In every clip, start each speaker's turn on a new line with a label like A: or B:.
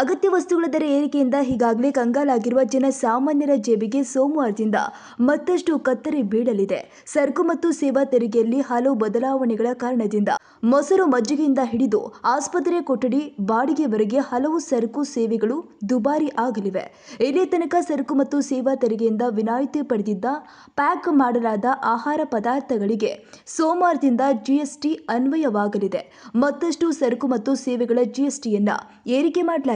A: ಅಗತ್ಯ ವಸ್ತುಗಳ ದರ ಏರಿಕೆಯಿಂದ ಈಗಾಗಲೇ ಕಂಗಾಲಾಗಿರುವ ಜನಸಾಮಾನ್ಯರ ಜೇಬಿಗೆ ಸೋಮವಾರದಿಂದ ಮತ್ತಷ್ಟು ಕತ್ತರಿ ಬೀಳಲಿದೆ ಸರಕು ಮತ್ತು ಸೇವಾ ತೆರಿಗೆಯಲ್ಲಿ ಹಲವು ಬದಲಾವಣೆಗಳ ಕಾರಣದಿಂದ ಮೊಸರು ಮಜ್ಜಿಗೆಯಿಂದ ಹಿಡಿದು ಆಸ್ಪತ್ರೆ ಕೊಠಡಿ ಬಾಡಿಗೆವರೆಗೆ ಹಲವು ಸರಕು ಸೇವೆಗಳು ದುಬಾರಿ ಆಗಲಿವೆ ಇಲ್ಲಿಯ ತನಕ ಸರಕು ಮತ್ತು ಸೇವಾ ತೆರಿಗೆಯಿಂದ ವಿನಾಯಿತಿ ಪಡೆದಿದ್ದ ಪ್ಯಾಕ್ ಮಾಡಲಾದ ಆಹಾರ ಪದಾರ್ಥಗಳಿಗೆ ಸೋಮವಾರದಿಂದ ಜಿಎಸ್ಟಿ ಅನ್ವಯವಾಗಲಿದೆ ಮತ್ತಷ್ಟು ಸರಕು ಮತ್ತು ಸೇವೆಗಳ ಜಿಎಸ್ಟಿಯನ್ನು ಏರಿಕೆ ಮಾಡಲಾಗಿದೆ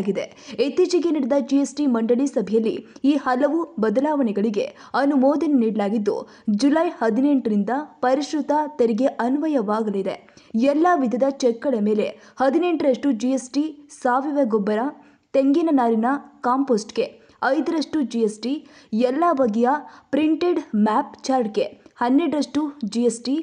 A: ಇತ್ತೀಚೆಗೆ ನಡೆದ ಜಿಎಸ್ಟಿ ಮಂಡಳಿ ಸಭೆಯಲ್ಲಿ ಈ ಹಲವು ಬದಲಾವಣೆಗಳಿಗೆ ಅನುಮೋದನೆ ನೀಡಲಾಗಿದ್ದು ಜುಲೈ ಹದಿನೆಂಟರಿಂದ ಪರಿಷ್ಕೃತ ತೆರಿಗೆ ಅನ್ವಯವಾಗಲಿದೆ ಎಲ್ಲ ವಿಧದ ಚೆಕ್ಗಳ ಮೇಲೆ ಹದಿನೆಂಟರಷ್ಟು ಜಿಎಸ್ಟಿ ಸಾವಯವ ಗೊಬ್ಬರ ತೆಂಗಿನ ನಾರಿನ ಕಾಂಪೋಸ್ಟ್ಗೆ ಐದರಷ್ಟು ಜಿಎಸ್ಟಿ ಎಲ್ಲ ಬಗೆಯ ಪ್ರಿಂಟೆಡ್ ಮ್ಯಾಪ್ ಚಾರ್ಟ್ಗೆ ಹನ್ನೆರಡರಷ್ಟು ಜಿಎಸ್ಟಿ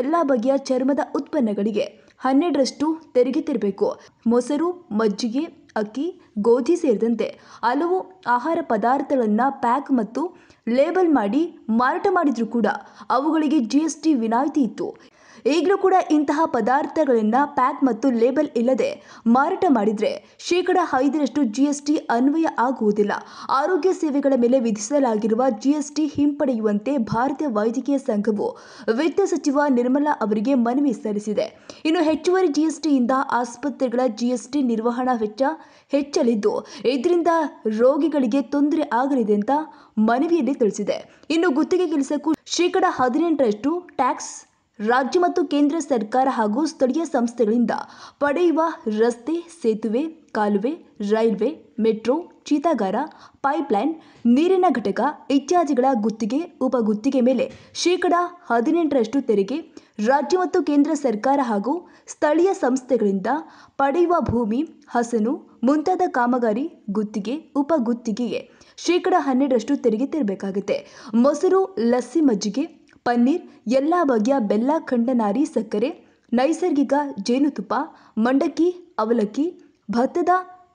A: ಎಲ್ಲ ಬಗೆಯ ಚರ್ಮದ ಉತ್ಪನ್ನಗಳಿಗೆ ಹನ್ನೆರಡರಷ್ಟು ತೆರಿಗೆ ತೆರಬೇಕು ಮೊಸರು ಮಜ್ಜಿಗೆ ಅಕ್ಕಿ ಗೋಧಿ ಸೇರಿದಂತೆ ಹಲವು ಆಹಾರ ಪದಾರ್ಥಗಳನ್ನು ಪ್ಯಾಕ್ ಮತ್ತು ಲೇಬಲ್ ಮಾಡಿ ಮಾರಾಟ ಮಾಡಿದರೂ ಕೂಡ ಅವುಗಳಿಗೆ ಜಿ ವಿನಾಯಿತಿ ಇತ್ತು ಈಗಲೂ ಕೂಡ ಇಂತಹ ಪದಾರ್ಥಗಳನ್ನು ಪ್ಯಾಕ್ ಮತ್ತು ಲೇಬಲ್ ಇಲ್ಲದೆ ಮಾರಾಟ ಮಾಡಿದರೆ ಶೇಕಡ ಐದರಷ್ಟು ಜಿಎಸ್ಟಿ ಅನ್ವಯ ಆಗುವುದಿಲ್ಲ ಆರೋಗ್ಯ ಸೇವೆಗಳ ಮೇಲೆ ವಿಧಿಸಲಾಗಿರುವ ಜಿಎಸ್ಟಿ ಹಿಂಪಡೆಯುವಂತೆ ಭಾರತೀಯ ವೈದ್ಯಕೀಯ ಸಂಘವು ವಿತ್ತ ಸಚಿವ ನಿರ್ಮಲಾ ಅವರಿಗೆ ಮನವಿ ಸಲ್ಲಿಸಿದೆ ಇನ್ನು ಹೆಚ್ಚುವರಿ ಜಿಎಸ್ಟಿಯಿಂದ ಆಸ್ಪತ್ರೆಗಳ ಜಿಎಸ್ಟಿ ನಿರ್ವಹಣಾ ವೆಚ್ಚ ಹೆಚ್ಚಲಿದ್ದು ಇದರಿಂದ ರೋಗಿಗಳಿಗೆ ತೊಂದರೆ ಆಗಲಿದೆ ಅಂತ ಮನವಿಯಲ್ಲಿ ತಿಳಿಸಿದೆ ಇನ್ನು ಗುತ್ತಿಗೆ ಕೆಲಸಕ್ಕೂ ಶೇಕಡ ಹದಿನೆಂಟರಷ್ಟು ಟ್ಯಾಕ್ಸ್ ರಾಜ್ಯ ಮತ್ತು ಕೇಂದ್ರ ಸರ್ಕಾರ ಹಾಗೂ ಸ್ಥಳೀಯ ಸಂಸ್ಥೆಗಳಿಂದ ಪಡೆಯುವ ರಸ್ತೆ ಸೇತುವೆ ಕಾಲುವೆ ರೈಲ್ವೆ ಮೆಟ್ರೋ ಚೀತಾಗಾರ ಪೈಪ್ಲೈನ್ ನೀರಿನ ಘಟಕ ಇತ್ಯಾದಿಗಳ ಗುತ್ತಿಗೆ ಉಪಗುತ್ತಿಗೆ ಮೇಲೆ ಶೇಕಡ ಹದಿನೆಂಟರಷ್ಟು ತೆರಿಗೆ ರಾಜ್ಯ ಮತ್ತು ಕೇಂದ್ರ ಸರ್ಕಾರ ಹಾಗೂ ಸ್ಥಳೀಯ ಸಂಸ್ಥೆಗಳಿಂದ ಪಡೆಯುವ ಭೂಮಿ ಹಸನು ಮುಂತಾದ ಕಾಮಗಾರಿ ಗುತ್ತಿಗೆ ಉಪಗುತ್ತಿಗೆಗೆ ಶೇಕಡ ಹನ್ನೆರಡರಷ್ಟು ತೆರಿಗೆ ತೆರಬೇಕಾಗುತ್ತೆ ಮೊಸರು ಲಸ್ಸಿ ಮಜ್ಜಿಗೆ ಪನ್ನೀರ್ ಎಲ್ಲ ಬಗೆಯ ಬೆಲ್ಲ ಖಂಡನಾರಿ ಸಕ್ಕರೆ ನೈಸರ್ಗಿಕ ಜೇನುತುಪ್ಪ ಮಂಡಕ್ಕಿ ಅವಲಕ್ಕಿ ಭತ್ತದ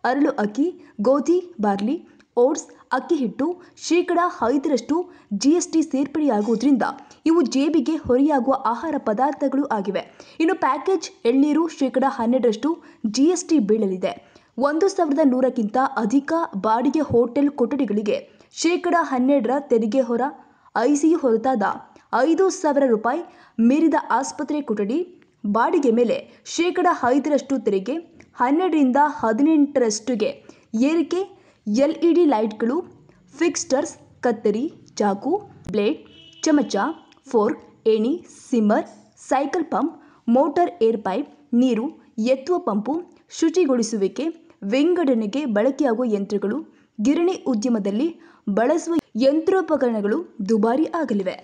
A: ಅರಳು ಅಕ್ಕಿ ಗೋಧಿ ಬಾರ್ಲಿ ಓಟ್ಸ್ ಅಕ್ಕಿ ಹಿಟ್ಟು ಶೇಕಡ ಐದರಷ್ಟು ಜಿ ಎಸ್ ಟಿ ಸೇರ್ಪಡೆಯಾಗುವುದರಿಂದ ಇವು ಜೇಬಿಗೆ ಹೊರೆಯಾಗುವ ಆಹಾರ ಪದಾರ್ಥಗಳು ಆಗಿವೆ ಇನ್ನು ಪ್ಯಾಕೇಜ್ ಎಳ್ನೀರು ಶೇಕಡ ಹನ್ನೆರಡರಷ್ಟು ಜಿ ಎಸ್ ಟಿ ಬೀಳಲಿದೆ ಒಂದು ಸಾವಿರದ ನೂರಕ್ಕಿಂತ ಅಧಿಕ ಬಾಡಿಗೆ ಹೋಟೆಲ್ ಕೊಠಡಿಗಳಿಗೆ ಶೇಕಡ ಹನ್ನೆರಡರ ತೆರಿಗೆ ಹೊರ ಐಸಿಯು ಹೊರತಾದ ಐದು ಸಾವಿರ ರೂಪಾಯಿ ಮೀರಿದ ಆಸ್ಪತ್ರೆ ಕೊಠಡಿ ಬಾಡಿಗೆ ಮೇಲೆ ಶೇಕಡ ಐದರಷ್ಟು ತೆರಿಗೆ ಹನ್ನೆರಡರಿಂದ ಹದಿನೆಂಟರಷ್ಟುಗೆ ಏರಿಕೆ ಎಲ್ ಇ ಡಿ ಲೈಟ್ಗಳು ಫಿಕ್ಸ್ಟರ್ಸ್ ಕತ್ತರಿ ಚಾಕು ಬ್ಲೇಡ್ ಚಮಚ ಫೋರ್ಕ್ ಏಣಿ simmer cycle pump motor air pipe ನೀರು ಎತ್ತುವ ಪಂಪು ಶುಚಿಗೊಳಿಸುವಿಕೆ ವಿಂಗಡಣೆಗೆ ಬಳಕೆಯಾಗುವ ಯಂತ್ರಗಳು ಗಿರಣಿ ಉದ್ಯಮದಲ್ಲಿ ಬಳಸುವ ಯಂತ್ರೋಪಕರಣಗಳು ದುಬಾರಿ ಆಗಲಿವೆ